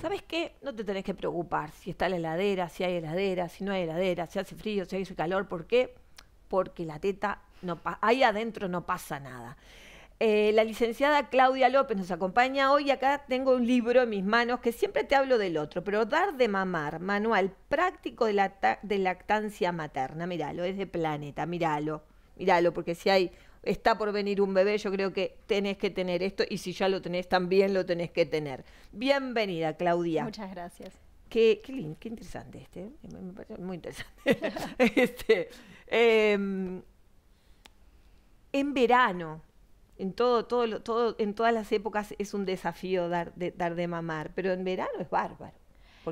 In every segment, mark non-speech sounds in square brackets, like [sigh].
¿Sabes qué? No te tenés que preocupar si está la heladera, si hay heladera, si no hay heladera, si hace frío, si hace calor. ¿Por qué? Porque la teta, no ahí adentro no pasa nada. Eh, la licenciada Claudia López nos acompaña hoy. Acá tengo un libro en mis manos que siempre te hablo del otro, pero Dar de Mamar, Manual Práctico de, la Lactancia Materna. Míralo, es de Planeta, míralo, míralo, porque si hay está por venir un bebé, yo creo que tenés que tener esto y si ya lo tenés también lo tenés que tener. Bienvenida, Claudia. Muchas gracias. Qué, interesante este, ¿eh? muy interesante. [laughs] Este, em, en verano, en todo, todo, todo, en todas las épocas es un desafío dar dar de mamar, pero en verano es bárbaro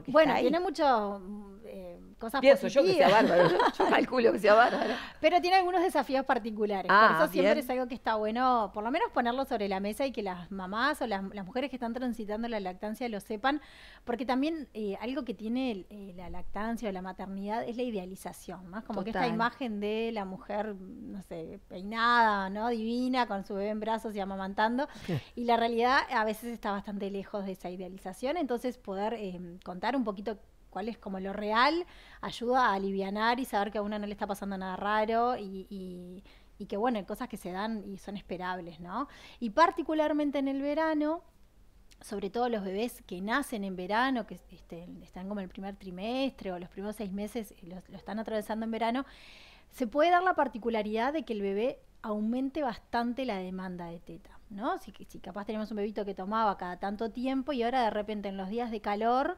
bueno, tiene muchas cosas mm, eh, cosas Pienso yo que sea bárbaro, [laughs] yo calculo que sea bárbaro. Pero tiene algunos desafíos particulares, por ah, eso siempre es algo que está bueno, por lo menos ponerlo sobre la mesa y que las mamás o las, mujeres que están transitando la lactancia lo sepan, porque también eh, algo que tiene eh, la lactancia o la maternidad es la idealización, más ¿no? como que esta imagen de la mujer, no sé, peinada, ¿no? Divina, con su bebé en brazos y amamantando, y la realidad a veces está bastante lejos de esa idealización, entonces poder contar un poquito cuál es como lo real, ayuda a aliviar y saber que a uno no le está pasando nada raro y, que bueno, hay cosas que se dan y son esperables, ¿no? Y particularmente en el verano, sobre todo los bebés que nacen en verano, que este, están como el primer trimestre o los primeros seis meses, lo, están atravesando en verano, se puede dar la particularidad de que el bebé aumente bastante la demanda de teta, ¿no? si capaz tenemos un bebito que tomaba cada tanto tiempo y ahora de repente en los días de calor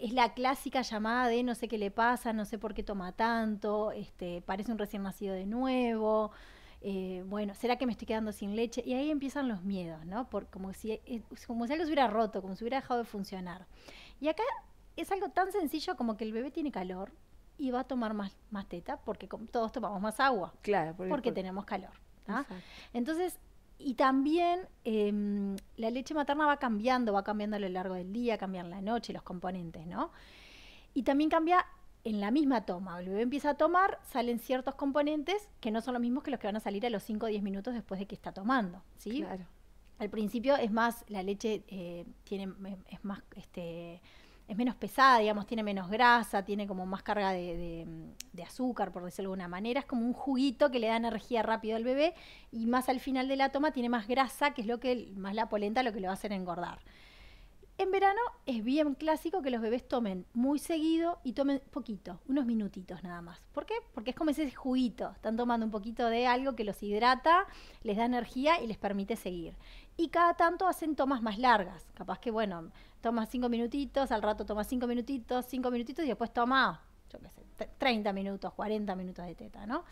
es la clásica llamada de no sé qué le pasa, no sé por qué toma tanto, este, parece un recién nacido de nuevo, eh, bueno, ¿será que me estoy quedando sin leche? Y ahí empiezan los miedos, ¿no? Por, como, si, eh, como si algo se hubiera roto, como si hubiera dejado de funcionar. Y acá es algo tan sencillo como que el bebé tiene calor y va a tomar más, más teta porque todos tomamos más agua. Claro, porque, tenemos calor. Entonces, y también em, la leche materna va cambiando, va cambiando a lo largo del día, cambian la noche, los componentes, ¿no? Y también cambia en la misma toma. El bebé empieza a tomar, salen ciertos componentes que no son los mismos que los que van a salir a los 5 o 10 minutos después de que está tomando, ¿sí? Claro. Al principio es más, la leche eh, tiene, es más, este, es menos pesada, digamos, tiene menos grasa, tiene como más carga de, de, azúcar, por decirlo de alguna manera. Es como un juguito que le da energía rápido al bebé y más al final de la toma tiene más grasa, que es lo que, más la polenta, lo que a hacer engordar. En verano es bien clásico que los bebés tomen muy seguido y tomen poquito, unos minutitos nada más. ¿Por qué? Porque es como ese juguito. Están tomando un poquito de algo que los hidrata, les da energía y les permite seguir. Y cada tanto hacen tomas más largas. Capaz que, bueno, toma cinco minutitos, al rato toma cinco minutitos, cinco minutitos y después toma, yo qué sé, 30 minutos, 40 minutos de teta, ¿no?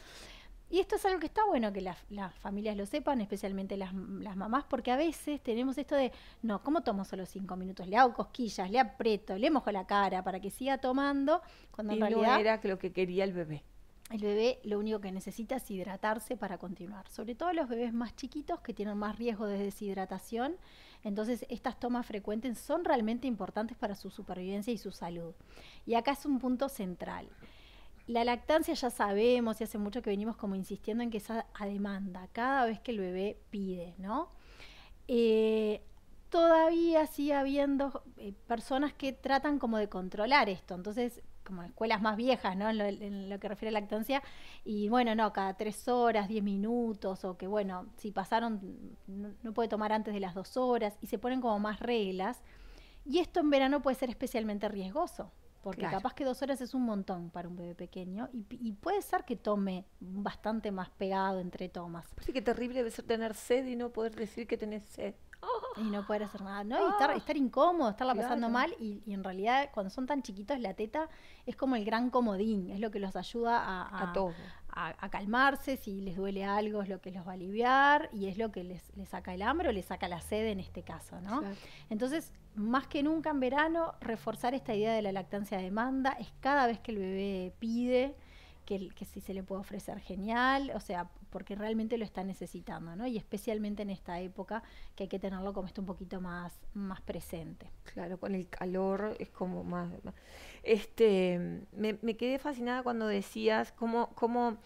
Y esto es algo que está bueno que las, familias lo sepan, especialmente las, mamás, porque a veces tenemos esto de, no, ¿cómo tomo solo cinco minutos? Le hago cosquillas, le aprieto, le mojo la cara para que siga tomando, cuando en realidad... era lo que quería el bebé. El bebé lo único que necesita es hidratarse para continuar, sobre todo los bebés más chiquitos que tienen más riesgo de deshidratación. Entonces, estas tomas frecuentes son realmente importantes para su supervivencia y su salud. Y acá es un punto central. La lactancia ya sabemos y hace mucho que venimos como insistiendo en que es a, demanda, cada vez que el bebé pide, ¿no? Eh, todavía sigue habiendo eh, personas que tratan como de controlar esto, entonces como escuelas más viejas, ¿no? En lo, que refiere a lactancia, y bueno, no, cada tres horas, diez minutos, o que bueno, si pasaron, no puede tomar antes de las dos horas, y se ponen como más reglas, y esto en verano puede ser especialmente riesgoso, porque capaz que dos horas es un montón para un bebé pequeño y, puede ser que tome bastante más pegado entre tomas. Parece que terrible debe ser tener sed y no poder decir que tenés sed y no poder hacer nada, ¿no? Y estar, ah, incómodo, estarla pasando mal y, en realidad cuando son tan chiquitos la teta es como el gran comodín, es lo que los ayuda a, a, a, calmarse, si les duele algo es lo que los va a aliviar y es lo que les, saca el hambre o les saca la sed en este caso, ¿no? Entonces, más que nunca en verano, reforzar esta idea de la lactancia a demanda es cada vez que el bebé pide que, si se le puede ofrecer genial, o sea, porque realmente lo está necesitando, ¿no? Y especialmente en esta época que hay que tenerlo como esto un poquito más, más presente. Claro, con el calor es como más... Este, me, quedé fascinada cuando decías cómo, cómo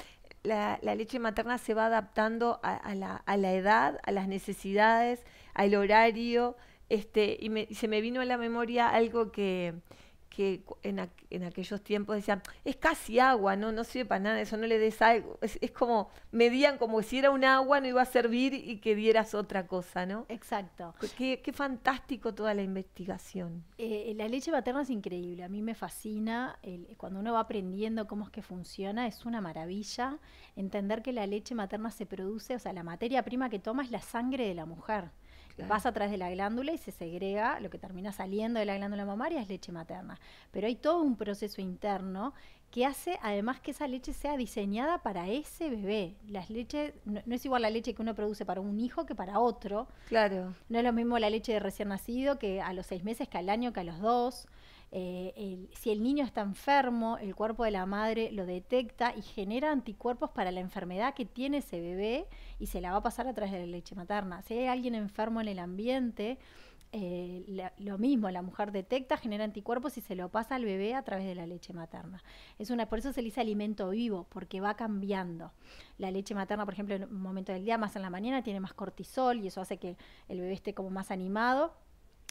la, leche materna se va adaptando a, la, edad, a las necesidades, al horario, este, y, y se me vino a la memoria algo que que en, aquellos tiempos decían, es casi agua, no, no sirve para nada, eso no le des algo. Es, como, medían como si era un agua, no iba a servir y que dieras otra cosa, ¿no? Exacto. Qué, qué fantástico toda la investigación. Eh, la leche materna es increíble, a mí me fascina, cuando uno va aprendiendo cómo es que funciona, es una maravilla entender que la leche materna se produce, o sea, la materia prima que toma es la sangre de la mujer. Vas atrás de la glándula y se segrega, lo que termina saliendo de la glándula mamaria es leche materna. Pero hay todo un proceso interno que hace además que esa leche sea diseñada para ese bebé. Las leches, no, no, es igual la leche que uno produce para un hijo que para otro. Claro. No es lo mismo la leche de recién nacido que a los seis meses, que al año, que a los dos. Eh, si el niño está enfermo, el cuerpo de la madre lo detecta y genera anticuerpos para la enfermedad que tiene ese bebé y se la va a pasar a través de la leche materna. Si hay alguien enfermo en el ambiente, eh, lo mismo, la mujer detecta, genera anticuerpos y se lo pasa al bebé a través de la leche materna. Es una, por eso se le dice alimento vivo, porque va cambiando. La leche materna, por ejemplo, en un momento del día, más en la mañana, tiene más cortisol y eso hace que el bebé esté como más animado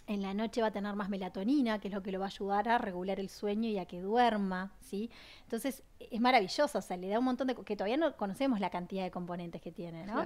en la noche va a tener más melatonina, que es lo que lo va a ayudar a regular el sueño y a que duerma, ¿sí? Entonces, es maravilloso, o sea, le da un montón de... que todavía no conocemos la cantidad de componentes que tiene, ¿no?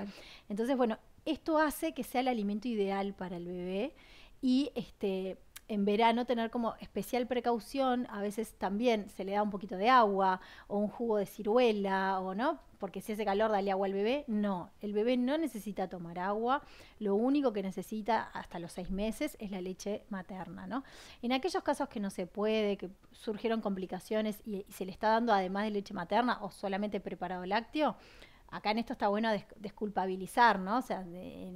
Entonces, bueno, esto hace que sea el alimento ideal para el bebé y, este, en verano tener como especial precaución, a veces también se le da un poquito de agua o un jugo de ciruela o no, porque si hace calor dale agua al bebé, no, el bebé no necesita tomar agua, lo único que necesita hasta los seis meses es la leche materna, ¿no? En aquellos casos que no se puede, que surgieron complicaciones y, y se le está dando además de leche materna o solamente preparado lácteo, acá en esto está bueno desculpabilizar, ¿no? O sea,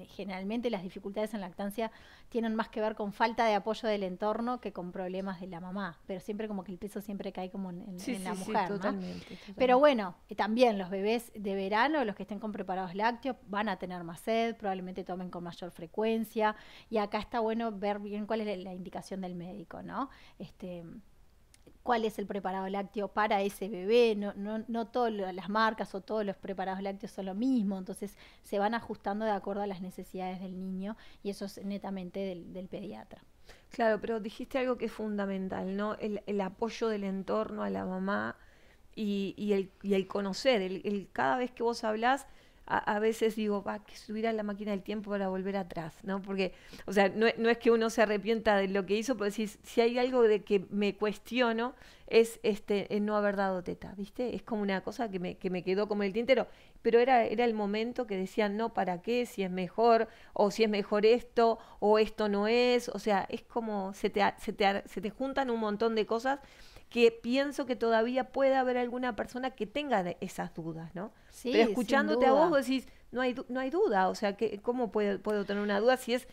generalmente las dificultades en lactancia tienen más que ver con falta de apoyo del entorno que con problemas de la mamá, pero siempre como que el peso siempre cae como en, la en la sí, mujer, sí, totalmente, Pero bueno, eh, también los bebés de verano, los que estén con preparados lácteos, van a tener más sed, probablemente tomen con mayor frecuencia y acá está bueno ver bien cuál es la, la indicación del médico, ¿no? Este, cuál es el preparado lácteo para ese bebé, no, todas las marcas o todos los preparados lácteos son lo mismo, entonces se van ajustando de acuerdo a las necesidades del niño y eso es netamente del, pediatra. Claro, pero dijiste algo que es fundamental, ¿no? El, apoyo del entorno a la mamá y, el, conocer, cada vez que vos hablás a, veces digo, va, que subir a la máquina del tiempo para volver atrás, ¿no? Porque, o sea, no, es que uno se arrepienta de lo que hizo, pero si, si hay algo de que me cuestiono es este en no haber dado teta, ¿viste? Es como una cosa que me, que me quedó como el tintero, pero era, era el momento que decían, no, ¿para qué? Si es mejor, o si es mejor esto, o esto no es, o sea, es como se se te, se te juntan un montón de cosas que pienso que todavía puede haber alguna persona que tenga esas dudas, ¿no? Pero escuchándote a vos, vos decís, no hay, no hay duda, o sea, que, ¿cómo puedo tener una duda si es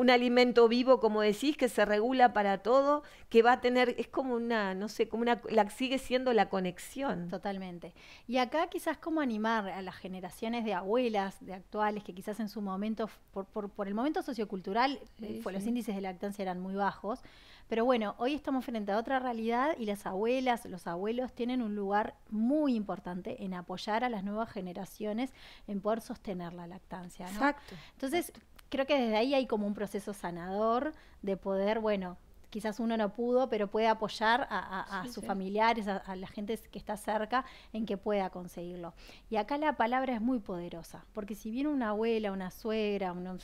un alimento vivo, como decís, que se regula para todo, que va a tener, es como una, no sé, como una, la, sigue siendo la conexión. Totalmente. Y acá quizás cómo animar a las generaciones de abuelas, de actuales, que quizás en su momento, por, el momento sociocultural, eh, los índices de lactancia eran muy bajos, pero bueno, hoy estamos frente a otra realidad y las abuelas, los abuelos tienen un lugar muy importante en apoyar a las nuevas generaciones en poder sostener la lactancia. Exacto. Entonces, creo que desde ahí hay como un proceso sanador de poder, bueno, quizás uno no pudo, pero puede apoyar a, sus familiares, a, la gente que está cerca, en que pueda conseguirlo. Y acá la palabra es muy poderosa, porque si viene una abuela, una suegra, un,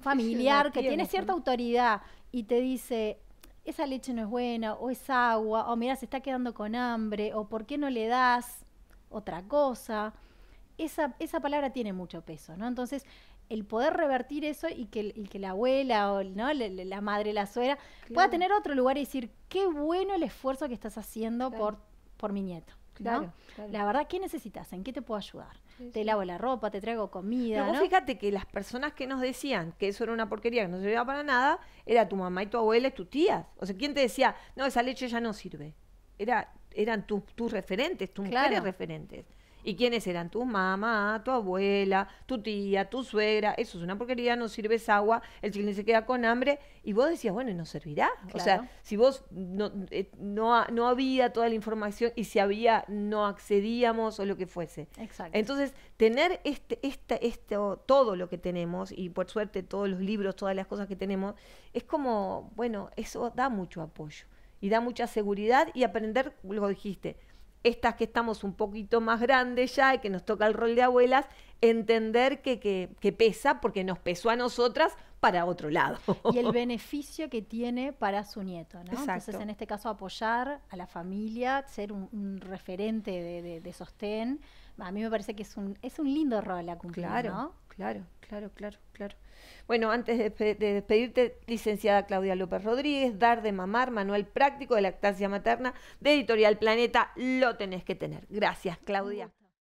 familiar que tiene cierta autoridad y te dice, esa leche no es buena, o es agua, o mira, se está quedando con hambre, o por qué no le das otra cosa. Esa, esa palabra tiene mucho peso, ¿no? Entonces, el poder revertir eso y que, que la abuela o la, madre, la suegra, pueda tener otro lugar y decir, qué bueno el esfuerzo que estás haciendo por, por mi nieto. La verdad, ¿qué necesitas? ¿En qué te puedo ayudar? te lavo la ropa, te traigo comida. Pero fíjate que las personas que nos decían que eso era una porquería, que no servía para nada, era tu mamá y tu abuela y tus tías. O sea, ¿quién te decía, no, esa leche ya no sirve? Era, eran tus, referentes, tus mujeres referentes. ¿Y quiénes eran? Tu mamá, tu abuela, tu tía, tu suegra. Eso es una porquería, no sirves agua, el chile se queda con hambre. Y vos decías, bueno, no servirá. O sea, si vos no, eh, no, había toda la información y si había, no accedíamos o lo que fuese. Exacto. Entonces, tener este, este, todo lo que tenemos y por suerte todos los libros, todas las cosas que tenemos, es como, bueno, eso da mucho apoyo y da mucha seguridad y aprender, lo dijiste, estas que estamos un poquito más grandes ya y que nos toca el rol de abuelas, entender que, que, pesa porque nos pesó a nosotras para otro lado. Y el [laughs] beneficio que tiene para su nieto, ¿no? Entonces, en este caso, apoyar a la familia, ser un, referente de, sostén, a mí me parece que es un, es un lindo rol a cumplir, claro, ¿no? Claro, claro, claro, claro. Bueno, antes de, despedirte, licenciada Claudia López Rodríguez, Dar de Mamar, Manual Práctico de Lactancia Materna, de Editorial Planeta, lo tenés que tener. Gracias, Claudia.